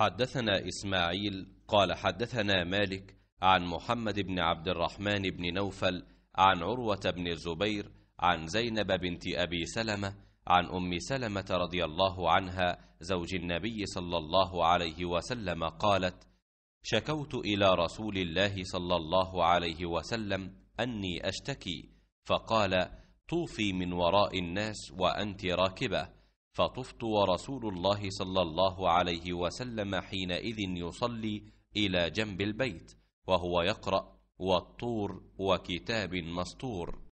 حدثنا إسماعيل قال حدثنا مالك عن محمد بن عبد الرحمن بن نوفل عن عروة بن الزبير عن زينب بنت أبي سلمة عن أم سلمة رضي الله عنها زوج النبي صلى الله عليه وسلم قالت شكوت إلى رسول الله صلى الله عليه وسلم أني أشتكي فقال طوفي من وراء الناس وأنت راكبة فطفت ورسول الله صلى الله عليه وسلم حينئذ يصلي إلى جنب البيت وهو يقرأ والطور وكتاب مسطور